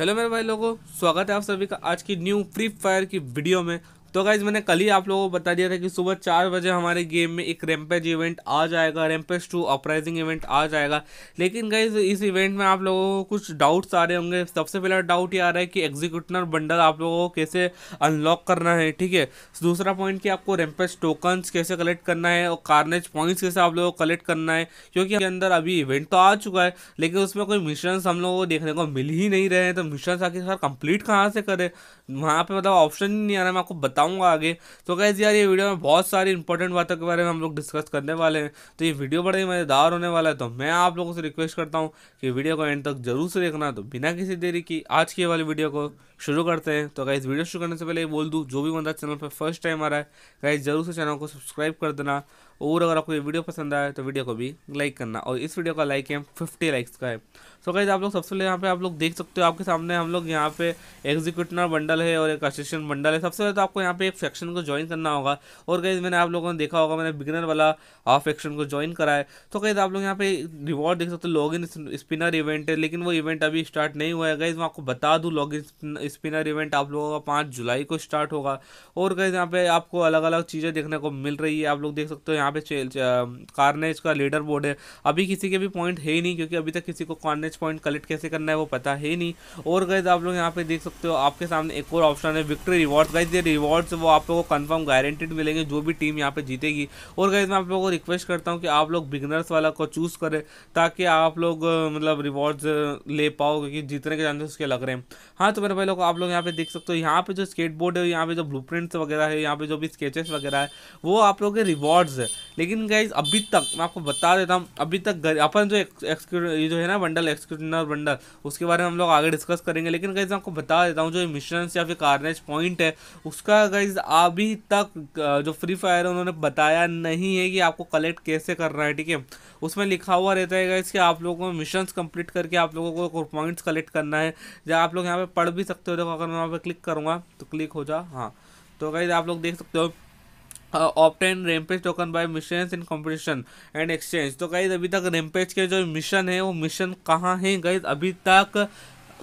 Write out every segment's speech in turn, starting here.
hello मेरे भाई लोगों स्वागत है आप सभी का आज की न्यू फ्री फायर की वीडियो में तो गाइज मैंने कल ही आप लोगों को बता दिया था कि सुबह चार बजे हमारे गेम में एक रेम्पेज इवेंट आ जाएगा रेम्पेज टू अपराइजिंग इवेंट आ जाएगा लेकिन गाइज इस इवेंट में आप लोगों को कुछ डाउट्स आ रहे होंगे सबसे पहला डाउट ये आ रहा है कि एग्जीक्यूटनर बंडल आप लोगों को कैसे अनलॉक करना है ठीक है दूसरा पॉइंट कि आपको रेम्पेज टोकन्स कैसे कलेक्ट करना है और कार्नेज पॉइंट्स कैसे आप लोगों को कलेक्ट करना है क्योंकि अंदर अभी इवेंट तो आ चुका है लेकिन उसमें कोई मिशन हम लोगों को देखने को मिल ही नहीं रहे हैं तो मिशन आखिर कंप्लीट कहाँ से करें वहाँ पर मतलब ऑप्शन नहीं आ रहा है मैं आपको बताऊँ बताऊंगा आगे तो कैसे यार ये वीडियो में बहुत सारी इंपॉर्टेंट बातों के बारे में हम लोग डिस्कस करने वाले हैं तो ये वीडियो बड़ा ही मज़ेदार होने वाला है तो मैं आप लोगों से रिक्वेस्ट करता हूँ कि वीडियो को एंड तक जरूर से देखना तो बिना किसी देरी की आज की वाली वीडियो को शुरू करते हैं तो गाइज वीडियो शुरू करने से पहले बोल दूँ जो भी बंदा चैनल पर फर्स्ट टाइम आ रहा है गाइज जरूर से चैनल को सब्सक्राइब कर देना और अगर आपको ये वीडियो पसंद आए तो वीडियो को भी लाइक करना और इस वीडियो का लाइक है फिफ्टी लाइक्स का है सो कहीं आप लोग सबसे पहले यहाँ पे आप लोग देख सकते हो आपके सामने हम लोग यहाँ पे एग्जीक्यूटनर बंडल है और एक असिस्टेंट बंडल है सबसे पहले तो आपको यहाँ पे एक फैक्शन को ज्वाइन करना होगा और कहीं मैंने आप लोगों ने देखा होगा मैंने बिगनर वाला हाफ एक्शन को ज्वाइन करा है तो कहीं आप लोग यहाँ पे रिवॉर्ड देख सकते हो लॉग इन स्पिनर इवेंट है लेकिन वो इवेंट अभी स्टार्ट नहीं हुआ है गई मैं आपको बता दूँ लॉग स्पिनर इवेंट आप लोगों का पाँच जुलाई को स्टार्ट होगा और कहीं यहाँ पे आपको अलग अलग चीज़ें देखने को मिल रही है आप लोग देख सकते हो यहाँ यहाँ पे कार्नेज का लीडर बोर्ड है अभी किसी के भी पॉइंट है ही नहीं क्योंकि अभी तक किसी को कार्नेज पॉइंट कलेक्ट कैसे करना है वो पता है नहीं और गैज आप लोग यहाँ पे देख सकते हो आपके सामने एक और ऑप्शन है विक्ट्री रिवॉर्ड्स गाइज ये रिवॉर्ड्स वो आप लोग को कन्फर्म गारंटेड मिलेंगे जो भी टीम यहाँ पे जीतेगी और गाइज मैं आप लोगों को रिक्वेस्ट करता हूँ कि आप लोग बिगनर्स वाला को चूज़ करें ताकि आप लोग मतलब रिवॉर्ड्स ले पाओ क्योंकि जीतने के चांसेस उसके लग रहे हैं हाँ तो मेरे भाई लोग आप लोग यहाँ पे देख सकते हो यहाँ पे जो स्केटबोर्ड है यहाँ पे जो ब्लू वगैरह है यहाँ पे जो भी स्केचेस वगैरह है वो आप लोग के रिवॉर्ड्स है लेकिन गाइज अभी तक मैं आपको बता देता हूँ अभी तक अपन जो ये जो है ना बंडल एक्सक्यूटनर बंडल उसके बारे में हम लोग आगे डिस्कस करेंगे लेकिन गाइज आपको बता देता हूँ जो मिशन या फिर कार्नेज पॉइंट है उसका गाइज अभी तक जो फ्री फायर है उन्होंने बताया नहीं है कि आपको कलेक्ट कैसे करना है ठीक है उसमें लिखा हुआ रहता है गाइज कि आप लोगों को मिशन कंप्लीट करके आप लोगों को पॉइंट्स कलेक्ट करना है या आप लोग यहाँ पे पढ़ भी सकते हो देखो अगर मैं वहाँ पर क्लिक करूँगा तो क्लिक हो जा हाँ तो गाइज आप लोग देख सकते हो obtain rampage token by mission in competition and exchange तो गाइज अभी तक रेमपेज के जो मिशन है वो मिशन कहाँ हैं गाइज अभी तक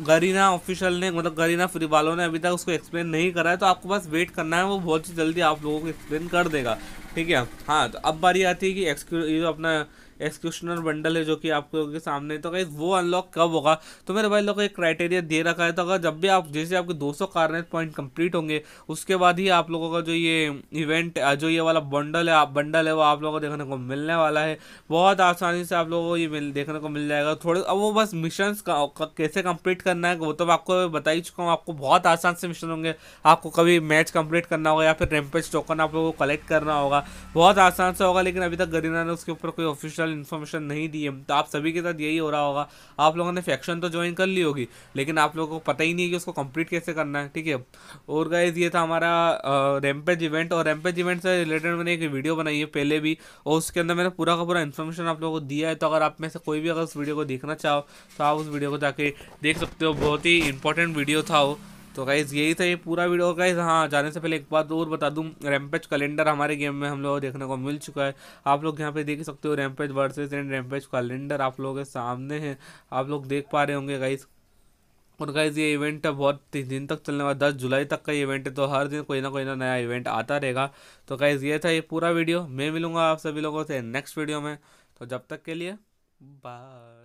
गरीना ऑफिशियल ने मतलब गरीना फ्री वालों ने अभी तक उसको एक्सप्लेन नहीं करा है तो आपको बस वेट करना है वो बहुत ही जल्दी आप लोगों को एक्सप्लेन कर देगा ठीक है हाँ तो अब बारी आती है कि एक्सक्यू ये जो अपना एक्सक्यूशनर बंडल है जो कि आप लोगों के सामने तो गाइज वो अनलॉक कब होगा तो मेरे भाई लोग एक क्राइटेरिया दे रखा है तो अगर जब भी आप जैसे आपके 200 सौ कार्नेट पॉइंट कंप्लीट होंगे उसके बाद ही आप लोगों का जो ये इवेंट जो ये वाला बंडल है आप बंडल है वो आप लोगों को देखने को मिलने वाला है बहुत आसानी से आप लोगों को ये मिल देखने को मिल जाएगा थोड़े अब वो बस मिशन कैसे कंप्लीट करना है वो तो आपको बता ही चुका हूँ आपको बहुत आसान से मिशन होंगे आपको कभी मैच कम्प्लीट करना होगा या फिर रेमपेज टोकन आप लोगों को कलेक्ट करना होगा बहुत आसान से होगा लेकिन अभी तक गरीना ने उसके ऊपर कोई ऑफिशियल ऑफिशियल इन्फॉर्मेशन नहीं दी है तो आप सभी के साथ यही हो रहा होगा आप लोगों ने फैक्शन तो ज्वाइन कर ली होगी लेकिन आप लोगों को पता ही नहीं है कि उसको कंप्लीट कैसे करना है ठीक है और गाइज ये था हमारा रैमपेज इवेंट और रैमपेज इवेंट से रिलेटेड मैंने एक वीडियो बनाई है पहले भी और उसके अंदर मैंने पूरा का पूरा इन्फॉर्मेशन आप लोगों को दिया है तो अगर आप में से कोई भी अगर उस वीडियो को देखना चाहो तो आप उस वीडियो को जाके देख सकते हो बहुत ही इंपॉर्टेंट वीडियो था वो तो गाइज़ यही था ये पूरा वीडियो गाइज़ हाँ जाने से पहले एक बात और बता दूँ रैमपेज कैलेंडर हमारे गेम में हम लोग देखने को मिल चुका है आप लोग यहाँ पे देख सकते हो rampage verses and rampage calendar आप लोगों के सामने है आप लोग देख पा रहे होंगे गाइज़ और गाइज ये इवेंट बहुत तीन दिन तक चलने वाला दस जुलाई तक का इवेंट है तो हर दिन कोई ना कोई ना नया इवेंट आता रहेगा तो गाइज ये था ये पूरा वीडियो मैं मिलूँगा आप सभी लोगों से नेक्स्ट वीडियो में तो जब तक के लिए बाय